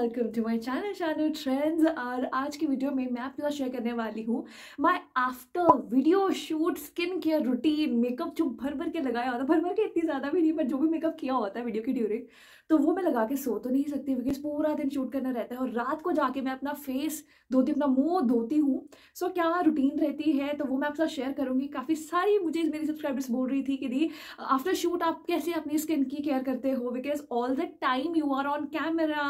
Welcome to my channel Shanu trends और आज की वीडियो में मैं आपके साथ शेयर करने वाली हूँ my after video shoot skin care routine makeup जो भर भर के लगाया होता भर भर के इतनी ज़्यादा भी नहीं पर जो भी मेकअप किया होता है वीडियो की ड्यूरिंग तो वो मैं लगा के सो तो नहीं सकती बिकॉज पूरा दिन शूट करना रहता है और रात को जाके मैं अपना फेस धोती अपना मुँह धोती हूँ सो so, क्या रूटीन रहती है तो वो मैं आपके साथ शेयर करूँगी काफ़ी सारी मुझे मेरी सब्सक्राइबर्स बोल रही थी कि दी आफ्टर शूट आप कैसे अपनी स्किन की केयर करते हो because all the time you are on camera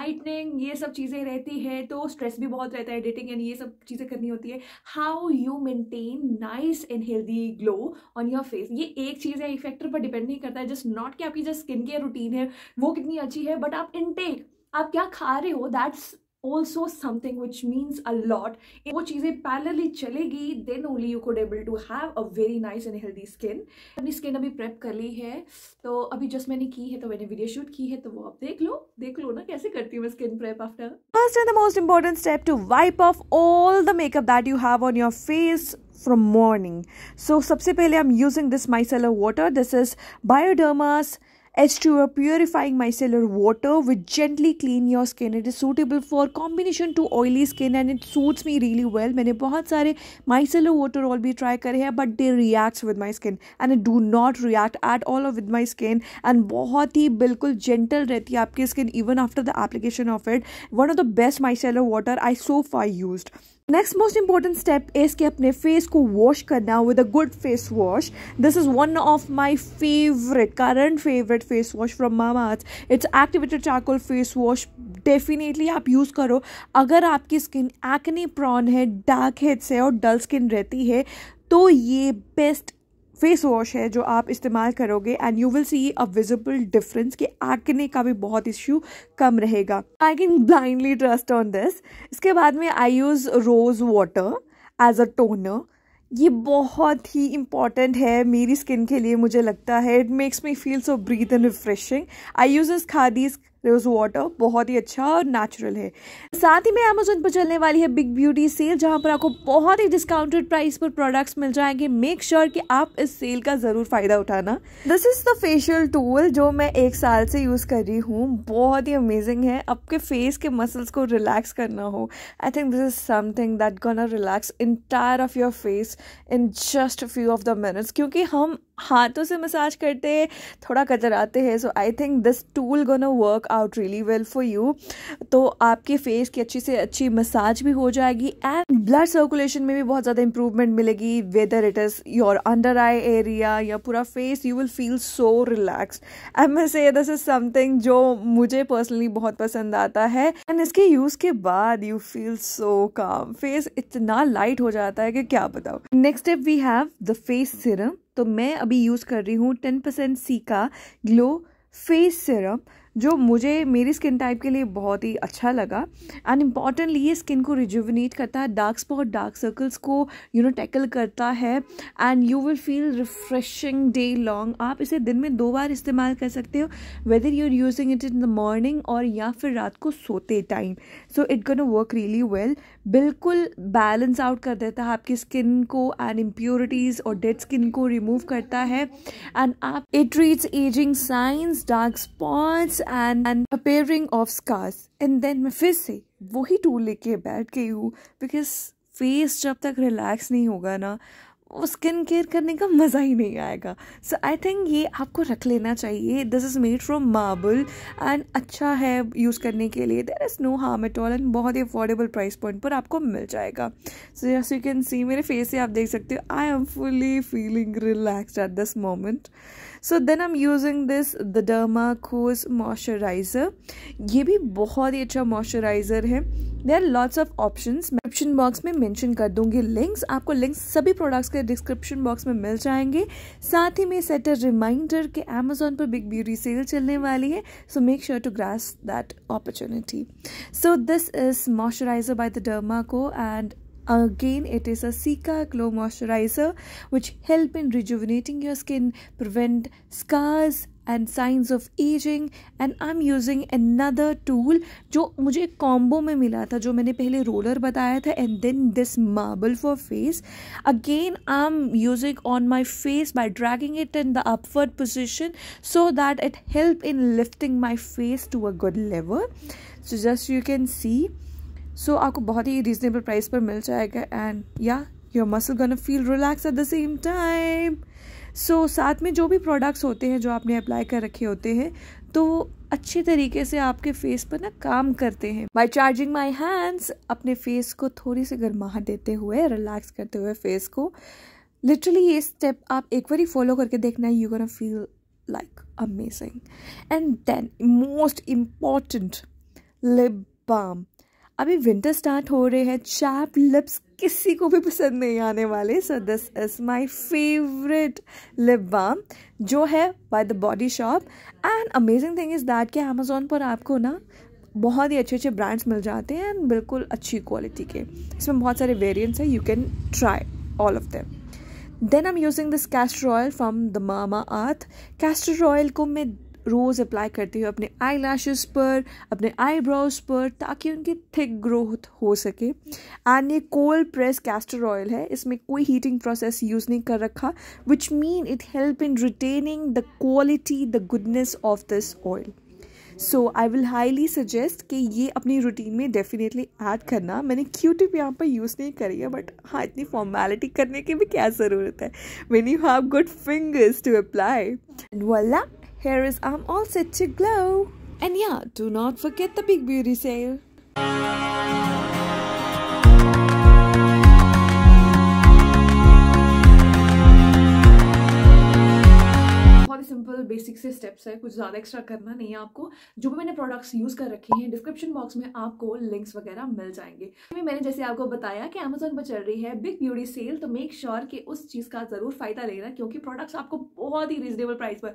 lighting ये सब चीज़ें रहती है तो स्ट्रेस भी बहुत रहता है एडिटिंग एंड ये सब चीज़ें करनी होती है how you maintain nice and healthy glow on your face ये एक चीज़ है एक फैक्टर पर डिपेंड नहीं करता है जस्ट नॉट कि आपकी जो स्किन केयर रूटीन है वो कितनी अच्छी है बट आप इनटेक आप क्या खा रहे हो that's also something which means a lot वो चीज़ें पैरलली चलेगी then only you could able to have a very nice and healthy skin अपनी स्किन अभी प्रेप कर ली है तो अभी जस्ट मैंने की है तो मैंने वीडियो शूट की है तो वो आप देख लो देख लो ना कैसे करती हूँ मैं skin prep after first and the most important step to wipe off all the makeup that you have on your face from morning so सबसे पहले I am using this micellar water this is Bioderma's H2O purifying micellar water which gently clean your skin. It is suitable for combination to oily skin and it suits me really well. मैंने बहुत सारे micellar water all भी try करे हैं but they reacts with my skin and it do not react at all with my skin and बहुत ही बिल्कुल gentle रहती है आपकी skin even after the application of it. One of the best micellar water I so far used. Next most important step is कि अपने face को wash करना with a good face wash this is one of my favourite current favourite face wash from Mama it's activated charcoal face wash definitely आप use करो अगर आपकी skin acne prone है dark heads है और डल skin रहती है तो ये बेस्ट फेस वॉश है जो आप इस्तेमाल करोगे and you will see a visible difference कि एक्ने का भी बहुत इश्यू कम रहेगा I can blindly trust on this इसके बाद में I use rose water as a toner ये बहुत ही इम्पॉर्टेंट है मेरी स्किन के लिए मुझे लगता है it makes me feel so breathe and refreshing I use इस खादीज रोज वाटर बहुत ही अच्छा और नेचुरल है साथ ही में अमेजोन पर चलने वाली है बिग ब्यूटी सेल जहां पर आपको बहुत ही डिस्काउंटेड प्राइस पर प्रोडक्ट्स मिल जाएंगे मेक श्योर sure कि आप इस सेल का जरूर फायदा उठाना this is the facial tool जो मैं एक साल से यूज कर रही हूँ बहुत ही अमेजिंग है आपके फेस के मसल्स को रिलैक्स करना हो I think this is something that gonna relax entire of your face in just few of the minutes क्योंकि हम हाथों से मसाज करते हैं थोड़ा आते हैं so I think this tool gonna work out really well for you तो आपके फेस की अच्छी से अच्छी मसाज भी हो जाएगी एंड ब्लड सर्कुलेशन में भी बहुत ज़्यादा इंप्रूवमेंट मिलेगी whether it is your under eye area या पूरा face you will feel so relax एम एस से दिस इज समथिंग जो मुझे पर्सनली बहुत पसंद आता है एंड इसके यूज़ के बाद यू फील सो काम फेस इतना लाइट हो जाता है कि क्या बताओ next step we have the face serum तो मैं अभी यूज़ कर रही हूँ टेन परसेंट सी का ग्लो फेस सिरम जो मुझे मेरी स्किन टाइप के लिए बहुत ही अच्छा लगा एंड इम्पॉर्टेंटली ये स्किन को रिजुविनेट करता है डार्क स्पॉट डार्क सर्कल्स को यू नो टैकल करता है and you will feel refreshing day long आप इसे दिन में दो बार इस्तेमाल कर सकते हो whether you are using it in the morning और या फिर रात को सोते time so it gonna work really well बिल्कुल बैलेंस आउट कर देता है आपकी स्किन को एंड इम्प्योरिटीज़ और डेड स्किन को रिमूव करता है एंड आप it reduces ageing signs dark spots and and appearing of scars and then मैं फिर से वही टूल लेके बैठ गई हूँ बिकॉज फेस जब तक रिलैक्स नहीं होगा ना वो स्किन केयर करने का मज़ा ही नहीं आएगा सो आई थिंक ये आपको रख लेना चाहिए this is made from marble and अच्छा है यूज़ करने के लिए there is no harm at all and बहुत ही अफोर्डेबल प्राइस पॉइंट पर आपको मिल जाएगा so yes you can see मेरे फेस से आप देख सकते हो I am fully feeling relax at this moment so then I am using this the Derma Co moisturiser ये भी बहुत ही अच्छा मॉइस्चराइज़र है there are lots of option description box में मैंशन कर दूंगी लिंक्स आपको लिंक्स सभी प्रोडक्ट्स के डिस्क्रिप्शन बॉक्स में मिल जाएंगे साथ ही में सेट अ रिमाइंडर कि अमेजोन पर बिग ब्यूटी सेल चलने वाली है so make sure to grasp that opportunity so this is moisturiser by the Derma Co and Again, it is a Sika Glow Moisturizer which help in rejuvenating your skin, prevent scars and signs of aging and I'm using another tool which I got in a combo which I got before the roller and then this marble for face. Again, I'm using on my face by dragging it in the upward position so that it help in lifting my face to a good level. So just you can see. So so, आपको बहुत ही reasonable price पर मिल जाएगा and या your muscle gun feel relax at the same time so साथ में जो भी products होते हैं जो आपने अप्लाई कर रखे होते हैं तो वो अच्छे तरीके से आपके फेस पर ना काम करते हैं बाई चार्जिंग माई हैंड्स अपने फेस को थोड़ी सी गर्माहट देते हुए रिलैक्स करते हुए फेस को लिटरली ये स्टेप आप एक बार ही फॉलो करके देखना you gonna feel like amazing and then most important lip balm अभी विंटर स्टार्ट हो रहे हैं चैप लिप्स किसी को भी पसंद नहीं आने वाले so this is my favourite lip balm जो है by the Body Shop and amazing thing is that के अमेज़ोन पर आपको ना बहुत ही अच्छे अच्छे ब्रांड्स मिल जाते हैं एंड बिल्कुल अच्छी क्वालिटी के इसमें बहुत सारे वेरियंट्स हैं you can try all of them then I am using this castor oil from the Mamaearth castor oil को मैं रोज़ अप्लाई करती हूँ अपने आई लैशेज पर अपने आईब्रोज पर ताकि उनकी थिक ग्रोथ हो सके एंड ये कोल्ड प्रेस कैस्टर ऑयल है इसमें कोई हीटिंग प्रोसेस यूज़ नहीं कर रखा which mean it help in retaining the quality the goodness of this oil so I will highly suggest कि ये अपनी रूटीन में डेफिनेटली ऐड करना मैंने क्यू टिप यहाँ पर यूज़ नहीं करी है बट हाँ इतनी फॉर्मेलिटी करने की भी क्या ज़रूरत है when you have good fingers to apply वाला Hair is I'm all set to glow. And yeah, do not forget the big beauty sale. Simple basic से स्टेप्स है कुछ ज़्यादा एक्स्ट्रा करना नहीं है आपको जो भी मैंने प्रोडक्ट्स यूज़ कर रखे हैं डिस्क्रिप्शन बॉक्स में आपको लिंक्स वगैरह मिल जाएंगे मैंने जैसे आपको बताया कि अमेजोन पर चल रही है बिग ब्यूटी सेल तो मेक श्योर sure कि उस चीज़ का ज़रूर फ़ायदा लेना क्योंकि प्रोडक्ट्स आपको बहुत ही रीजनेबल प्राइस पर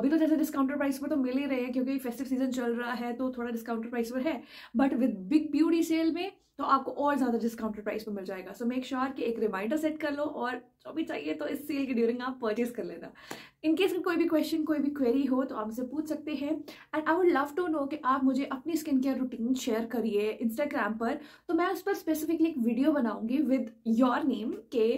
अभी तो जैसे डिस्काउंटेड प्राइस पर तो मिल ही रहे हैं क्योंकि फेस्टिव सीजन चल रहा है तो थोड़ा डिस्काउंटेड प्राइस पर है but with big beauty sale में तो आपको और ज़्यादा डिस्काउंटेड प्राइस पर मिल जाएगा सो मेक श्योर कि एक रिमाइंडर सेट कर लो और जो तो भी चाहिए तो इस सेल के ड्यूरिंग आप परचेज कर लेना इनकेस में कोई भी क्वेश्चन कोई भी क्वेरी हो तो आप मुझे पूछ सकते हैं and I would love to know कि आप मुझे अपनी स्किन केयर रूटीन शेयर करिए इंस्टाग्राम पर तो मैं उस पर स्पेसिफिकली एक वीडियो बनाऊंगी विद योर नेम के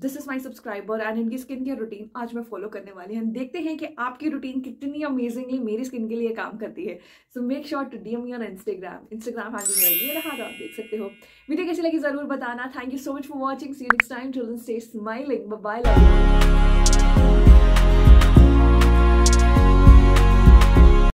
this is my subscriber and इनकी स्किन केयर रूटीन आज मैं फॉलो करने वाली हूँ देखते हैं कि आपकी रूटीन कितनी अमेजिंगली मेरी स्किन के लिए काम करती है so make sure to D M on Instagram Instagram आज मेरा ये रहा तो आप देख सकते हो वीडियो कैसी लगी ज़रूर बताना thank you so much for watching see next time children stay smiling. Bye bye.